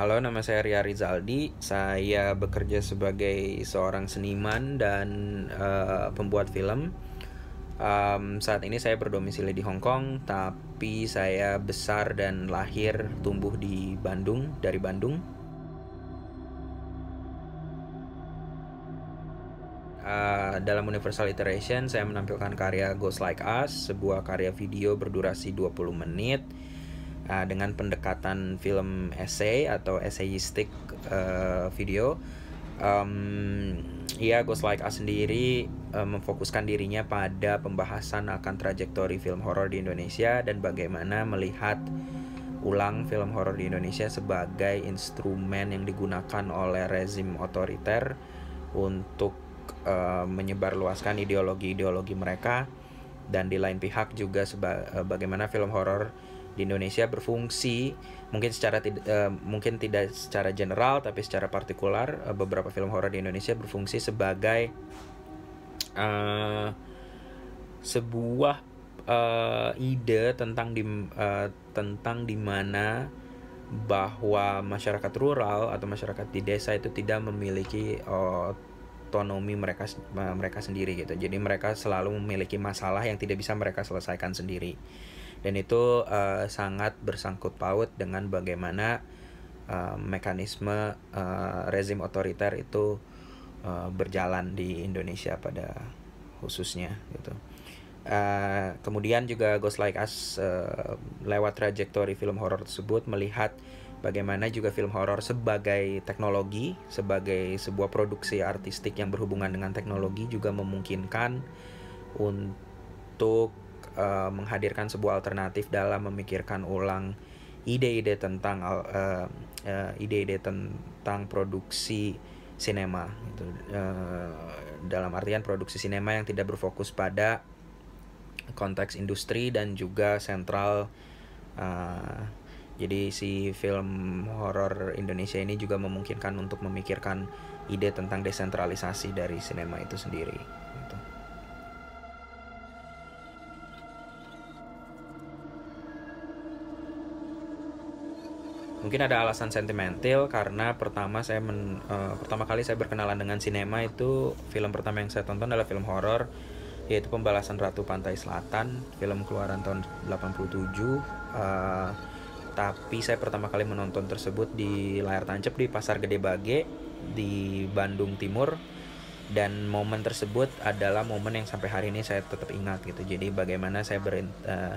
Halo, nama saya Ria Rizaldi. Saya bekerja sebagai seorang seniman dan uh, pembuat film. Um, saat ini saya berdomisili di Hong Kong, tapi saya besar dan lahir tumbuh di Bandung, dari Bandung. Uh, dalam Universal Iteration, saya menampilkan karya Ghost Like Us, sebuah karya video berdurasi 20 menit Ah, dengan pendekatan film essay atau essayistik uh, eh, video um, ya Ghost Like Us sendiri uh, memfokuskan dirinya pada pembahasan akan trajektori film horor di Indonesia dan bagaimana melihat ulang film horor di Indonesia sebagai instrumen yang digunakan oleh rezim otoriter untuk uh, menyebarluaskan ideologi-ideologi mereka dan di lain pihak juga seba bagaimana film horor di Indonesia berfungsi mungkin secara tida, uh, eh, mungkin tidak secara general tapi secara partikular uh, beberapa film horor di Indonesia berfungsi sebagai uh, sebuah uh, ide tentang di uh, tentang dimana bahwa masyarakat rural atau masyarakat di desa itu tidak memiliki uh, otonomi mereka mereka sendiri gitu. Jadi mereka selalu memiliki masalah yang tidak bisa mereka selesaikan sendiri dan itu uh, sangat bersangkut paut dengan bagaimana uh, mekanisme uh, rezim otoriter itu uh, berjalan di Indonesia pada khususnya gitu. Uh, kemudian juga Ghost Like Us uh, lewat trajektori film horor tersebut melihat bagaimana juga film horor sebagai teknologi, sebagai sebuah produksi artistik yang berhubungan dengan teknologi juga memungkinkan untuk uh, menghadirkan sebuah alternatif dalam memikirkan ulang ide-ide tentang uh, uh, ide-ide tentang produksi sinema gitu. uh, dalam artian produksi sinema yang tidak berfokus pada konteks industri dan juga sentral uh, jadi si film horor Indonesia ini juga memungkinkan untuk memikirkan ide tentang desentralisasi dari sinema itu sendiri. mungkin ada alasan sentimental karena pertama saya men, uh, pertama kali saya berkenalan dengan sinema itu film pertama yang saya tonton adalah film horor yaitu Pembalasan Ratu Pantai Selatan, film keluaran tahun 87. Uh, eh, tapi saya pertama kali menonton tersebut di layar tancap di Pasar Gede Bage di Bandung Timur dan momen tersebut adalah momen yang sampai hari ini saya tetap ingat gitu. Jadi bagaimana saya ber, uh, eh,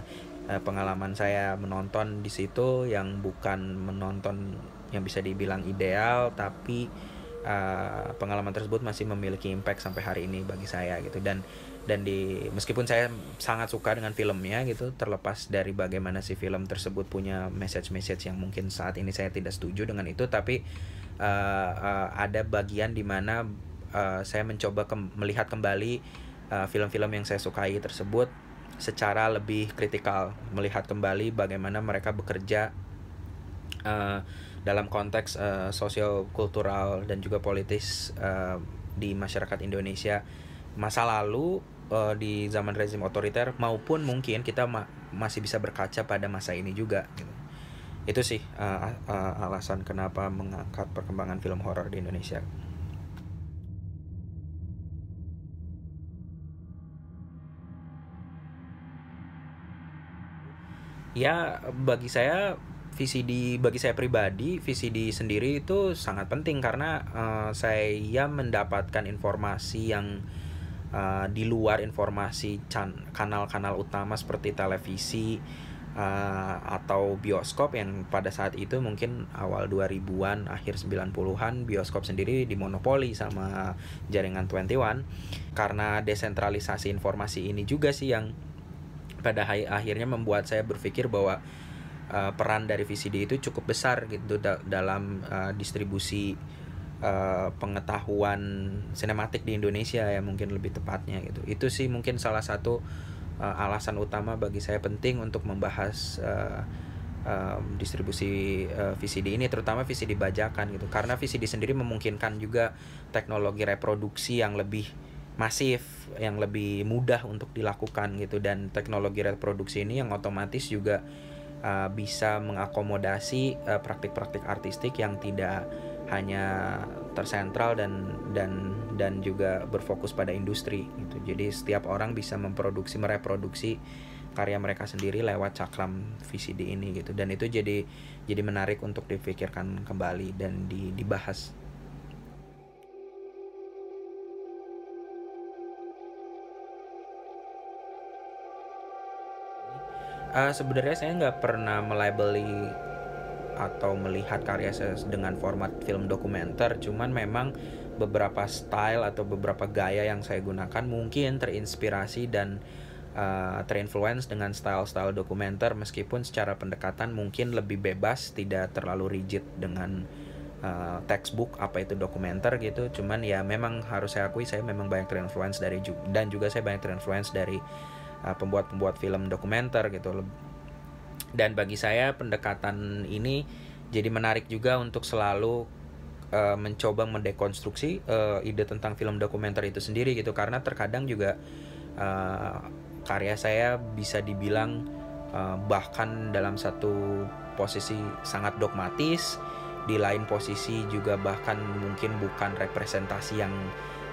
Eh, pengalaman saya menonton di situ yang bukan menonton yang bisa dibilang ideal tapi uh, pengalaman tersebut masih memiliki impact sampai hari ini bagi saya gitu dan dan di meskipun saya sangat suka dengan filmnya gitu terlepas dari bagaimana si film tersebut punya message-message yang mungkin saat ini saya tidak setuju dengan itu tapi uh, uh, ada bagian dimana uh, saya mencoba ke melihat kembali film-film uh, film -film yang saya sukai tersebut secara lebih kritikal melihat kembali bagaimana mereka bekerja uh, dalam konteks uh, sosial kultural dan juga politis uh, di masyarakat Indonesia masa lalu uh, di zaman rezim otoriter maupun mungkin kita ma masih bisa berkaca pada masa ini juga gitu. itu sih uh, uh, alasan kenapa mengangkat perkembangan film horor di Indonesia. ya bagi saya VCD bagi saya pribadi VCD sendiri itu sangat penting karena uh, saya mendapatkan informasi yang uh, di luar informasi kanal-kanal utama seperti televisi uh, atau bioskop yang pada saat itu mungkin awal 2000-an akhir 90-an bioskop sendiri dimonopoli sama jaringan 21 karena desentralisasi informasi ini juga sih yang pada akhirnya membuat saya berpikir bahwa uh, peran dari VCD itu cukup besar gitu da dalam uh, distribusi uh, pengetahuan sinematik di Indonesia ya mungkin lebih tepatnya gitu. Itu sih mungkin salah satu uh, alasan utama bagi saya penting untuk membahas uh, um, distribusi uh, VCD ini terutama VCD bajakan gitu karena VCD sendiri memungkinkan juga teknologi reproduksi yang lebih masif yang lebih mudah untuk dilakukan gitu dan teknologi reproduksi ini yang otomatis juga uh, bisa mengakomodasi uh, praktik-praktik artistik yang tidak hanya tersentral dan dan dan juga berfokus pada industri gitu. Jadi setiap orang bisa memproduksi mereproduksi karya mereka sendiri lewat cakram VCD ini gitu dan itu jadi jadi menarik untuk dipikirkan kembali dan di, dibahas uh, sebenarnya saya nggak pernah melabeli atau melihat karya saya dengan format film dokumenter cuman memang beberapa style atau beberapa gaya yang saya gunakan mungkin terinspirasi dan uh, terinfluence dengan style-style dokumenter meskipun secara pendekatan mungkin lebih bebas tidak terlalu rigid dengan uh, textbook apa itu dokumenter gitu cuman ya memang harus saya akui saya memang banyak terinfluence dari dan juga saya banyak terinfluence dari Uh, pembuat-pembuat film dokumenter gitu dan bagi saya pendekatan ini jadi menarik juga untuk selalu uh, mencoba mendekonstruksi uh, ide tentang film dokumenter itu sendiri gitu karena terkadang juga uh, karya saya bisa dibilang uh, bahkan dalam satu posisi sangat dogmatis di lain posisi juga bahkan mungkin bukan representasi yang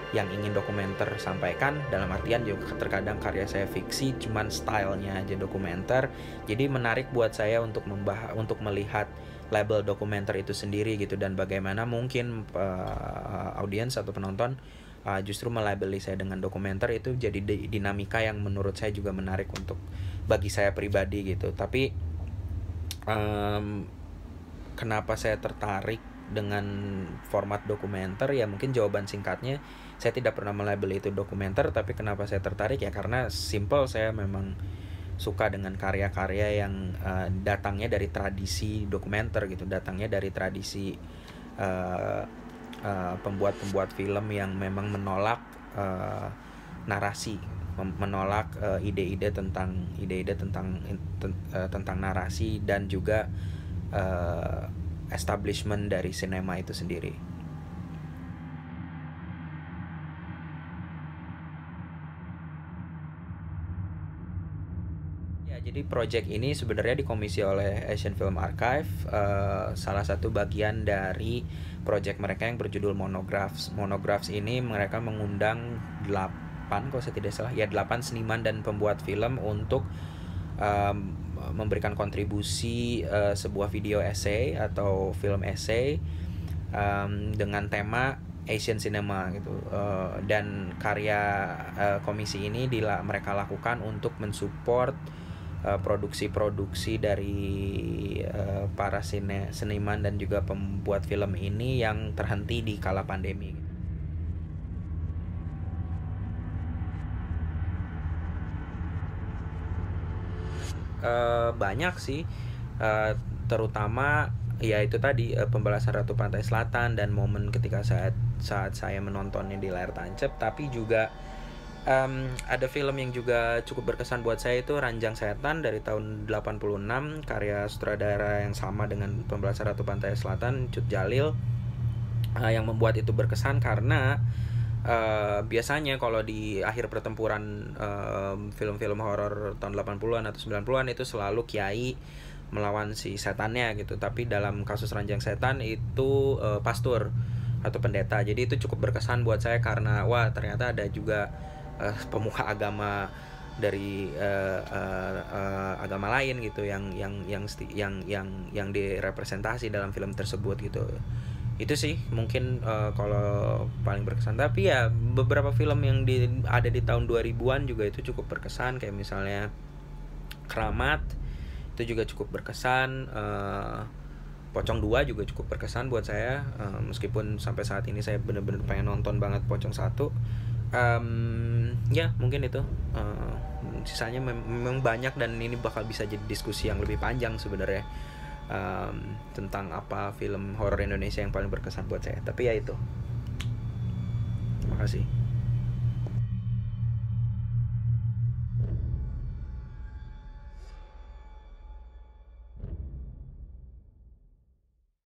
yang ingin dokumenter sampaikan dalam artian juga terkadang karya saya fiksi cuman stylenya aja dokumenter jadi menarik buat saya untuk membah untuk melihat label dokumenter itu sendiri gitu dan bagaimana mungkin uh, audiens atau penonton uh, justru melabeli saya dengan dokumenter itu jadi dinamika yang menurut saya juga menarik untuk bagi saya pribadi gitu tapi um, kenapa saya tertarik dengan format dokumenter ya mungkin jawaban singkatnya saya tidak pernah melabel itu dokumenter tapi kenapa saya tertarik ya karena simple saya memang suka dengan karya-karya yang uh, datangnya dari tradisi dokumenter gitu datangnya dari tradisi uh, uh, pembuat-pembuat film yang memang menolak uh, narasi menolak ide-ide uh, tentang ide-ide tentang ten, uh, tentang narasi dan juga uh, establishment dari sinema itu sendiri. Ya, jadi project ini sebenarnya dikomisi oleh Asian Film Archive, uh, salah satu bagian dari project mereka yang berjudul Monographs. Monographs ini mereka mengundang 8 kalau saya tidak salah, ya 8 seniman dan pembuat film untuk um, memberikan kontribusi uh, sebuah video essay atau film essay um, dengan tema Asian Cinema gitu uh, dan karya uh, komisi ini dila mereka lakukan untuk mensupport produksi-produksi uh, dari uh, para sine seniman dan juga pembuat film ini yang terhenti di kala pandemi. uh, banyak sih uh, terutama ya itu tadi uh, pembalasan Ratu Pantai Selatan dan momen ketika saat saat saya menontonnya di layar tancap tapi juga um, ada film yang juga cukup berkesan buat saya itu Ranjang Setan dari tahun 86 karya sutradara yang sama dengan Pembelasan Ratu Pantai Selatan Cut Jalil uh, yang membuat itu berkesan karena uh, biasanya kalau di akhir pertempuran film-film horor tahun 80-an atau 90-an itu selalu kiai melawan si setannya gitu. Tapi dalam kasus Ranjang Setan itu uh, eh, pastor atau pendeta. Jadi itu cukup berkesan buat saya karena wah ternyata ada juga uh, pemuka agama dari uh, uh, uh, agama lain gitu yang yang yang yang yang yang direpresentasi dalam film tersebut gitu itu sih mungkin uh, kalau paling berkesan tapi ya beberapa film yang di, ada di tahun 2000-an juga itu cukup berkesan kayak misalnya Keramat itu juga cukup berkesan uh, Pocong 2 juga cukup berkesan buat saya uh, meskipun sampai saat ini saya bener-bener pengen nonton banget Pocong 1 um, ya mungkin itu uh, sisanya memang banyak dan ini bakal bisa jadi diskusi yang lebih panjang sebenarnya um, tentang apa film horor Indonesia yang paling berkesan buat saya tapi ya itu terima kasih